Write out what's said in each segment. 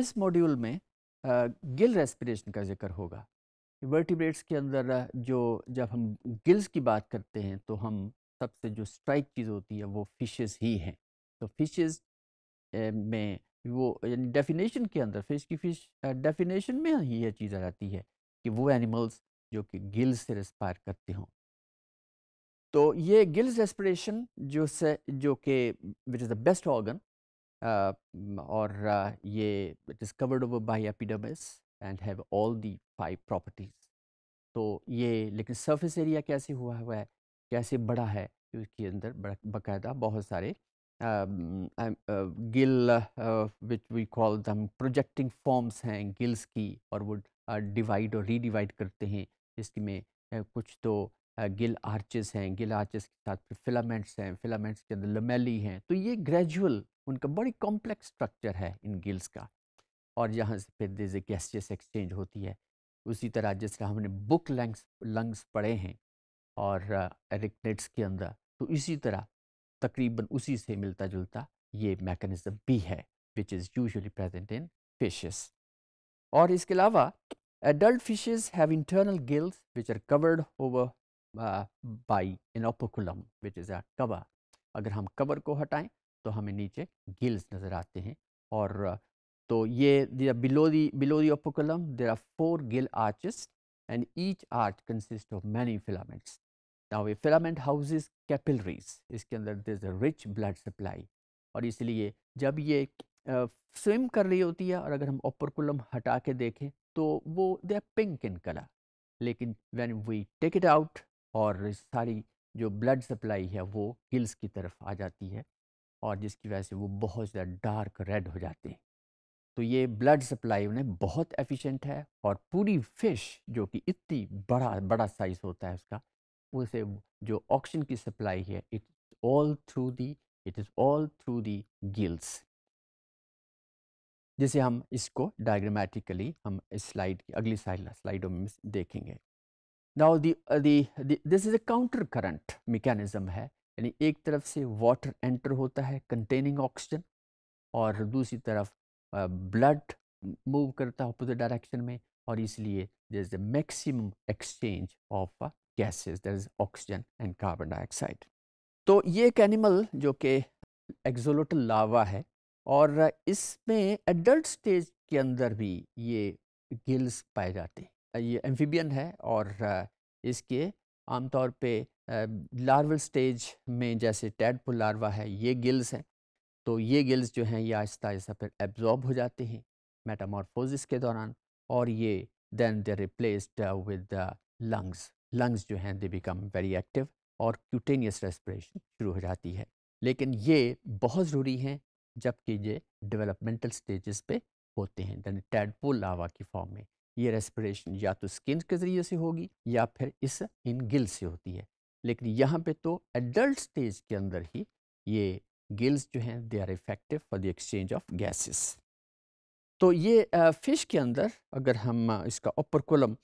इस मॉड्यूल में गिल रेस्पिरेशन का जिक्र होगा वर्टिब्रेट्स के अंदर जो जब हम गिल्स की बात करते हैं तो हम सबसे जो स्ट्राइक चीज़ होती है वो फिशेस ही हैं तो फिशेस में वो यानी डेफिनेशन के अंदर फिश की फिश डेफिनेशन में ही यह चीज़ आ जाती है कि वो एनिमल्स जो कि गिल्स से रेस्पायर करते हों तो ये गिल्स रेस्पिरेशन जो से जो कि which is the best organ Uh, or uh, ये it is covered over by epidermis and have all the five properties. तो ये लेकिन सर्फिस एरिया कैसे हुआ हुआ है कैसे बड़ा है उसके अंदर बाकायदा बहुत सारे gill which we call them projecting forms हैं गिल्स की और वो डिवाइड uh, और रीडिवाइड करते हैं इसमें कुछ तो गिल आर्चेस हैं गिल आर्चेस के साथ फिर फिलामेंट्स हैं फिलामेंट्स के अंदर लमेली हैं तो ये ग्रेजुअल उनका बड़ी कॉम्प्लेक्स स्ट्रक्चर है इन गिल्स का और यहाँ से फिर जैसे गैसियस एक्सचेंज होती है उसी तरह जिस तरह हमने बुक लंग्स लंग्स पढ़े हैं और एरिकनेट्स uh, के अंदर तो इसी तरह तकरीबन उसी से मिलता जुलता ये मैकेनिज़्म भी है which is usually present in fishes और इसके अलावा adult fishes have internal gills which are covered over by in operculum which is a cover अगर हम कवर को हटाएं तो हमें नीचे गिल्स नज़र आते हैं और तो ये below the below the operculum there are four gill arches and each arch consist of many filaments. Now ये filament houses कैपिलरीज इसके अंदर there is a rich blood और इसलिए जब ये स्विम कर रही होती है और अगर हम ओपरकुलम हटा के देखें तो वो दे पिंक इन कलर लेकिन when we take it out और सारी जो ब्लड सप्लाई है वो गिल्स की तरफ आ जाती है और जिसकी वजह से वो बहुत ज़्यादा डार्क रेड हो जाते हैं तो ये ब्लड सप्लाई उन्हें बहुत एफिशिएंट है और पूरी फिश जो कि इतनी बड़ा बड़ा साइज़ होता है उसका उसे जो ऑक्सीजन की सप्लाई है it all through the it is all through the gills जिसे हम इसको डायग्रामेटिकली हम इस स्लाइड की अगली स्लाइडों में देखेंगे now the this is a counter current mechanism है यानी एक तरफ से वाटर एंटर होता है कंटेनिंग ऑक्सीजन और दूसरी तरफ ब्लड मूव करता है अपोजिट डायरेक्शन में और इसलिए there is the maximum exchange of gases there is oxygen and carbon dioxide तो ये एक एनिमल जो कि एक्जोलोटल लावा है और इसमें एडल्ट स्टेज के अंदर भी ये गिल्स पाए जाते हैं ये एम्फीबियन है और इसके आमतौर पे लार्वल स्टेज में जैसे टैडपुल लार्वा है ये गिल्स हैं तो ये गिल्स जो हैं ये आहिस्ता आहिस्ता फिर एब्जॉर्ब हो जाते हैं मेटामॉर्फोसिस के दौरान और ये then they replaced with the lungs lungs जो हैं दे बिकम वेरी एक्टिव और क्यूटेनियस रेस्परेशन शुरू हो जाती है लेकिन ये बहुत ज़रूरी हैं जबकि ये डेवलपमेंटल स्टेजेस पे होते हैं दैन टैडपोल लावा की फॉर्म में ये रेस्परेशन या तो स्किन के ज़रिए से होगी या फिर इस इन गिल से होती है लेकिन यहाँ पे तो एडल्ट स्टेज के अंदर ही ये गिल्स जो हैं they are effective for the exchange of gases तो ये फ़िश के अंदर अगर हम इसका अपर कोलम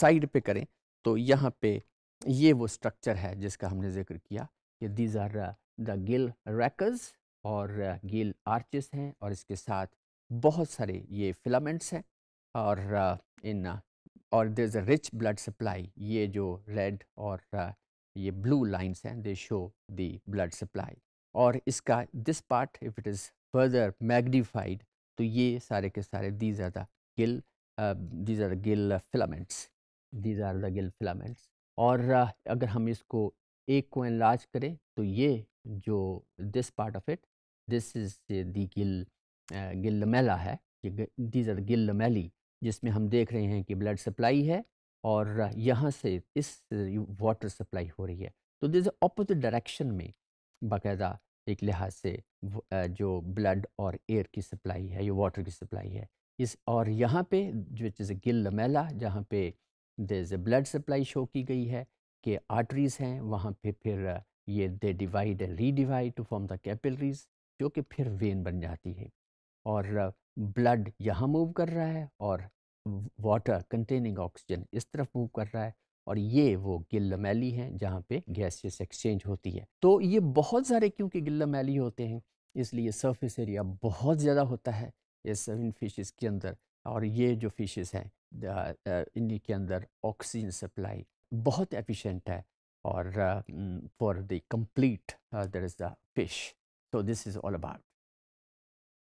साइड पे करें तो यहाँ पे ये वो स्ट्रक्चर है जिसका हमने जिक्र किया कि these are the gill rakers और गिल आर्चेस हैं और इसके साथ बहुत सारे ये फिलामेंट्स हैं और इन और there is a rich blood supply ये जो रेड और ये ब्लू लाइंस हैं they show the blood supply और इसका this part if it is further magnified तो ये सारे के सारे these are the gill these are gill filaments these are the gill filaments और uh, अगर हम इसको एक को इलाज करें तो ये जो this part of it this is the gill मेला है दीज आर गिल मैली जिसमें हम देख रहे हैं कि ब्लड सप्लाई है और यहाँ से इस वाटर सप्लाई हो रही है तो दिस अपोजिट डायरेक्शन में बाकायदा एक लिहाज से जो ब्लड और एयर की सप्लाई है ये वाटर की सप्लाई है इस और यहाँ पे जो चीज़ गिल लमेला जहाँ पे दिज ब्लड सप्लाई शो की गई है कि आर्टरीज हैं वहाँ पे फिर ये they divide and divide to form the capillaries जो कि फिर वेन बन जाती है और ब्लड यहाँ मूव कर रहा है और वाटर कंटेनिंग ऑक्सीजन इस तरफ मूव कर रहा है और ये वो गिल्लमैली हैं जहाँ पे गैसेस एक्सचेंज होती है तो ये बहुत सारे क्योंकि गिल्लमैली होते हैं इसलिए सरफेस एरिया बहुत ज़्यादा होता है इस इन फिशेस के अंदर और ये जो फिशेस हैं इन्हीं के अंदर ऑक्सीजन सप्लाई बहुत एफिशिएंट है और for the complete there is the fish so this is all about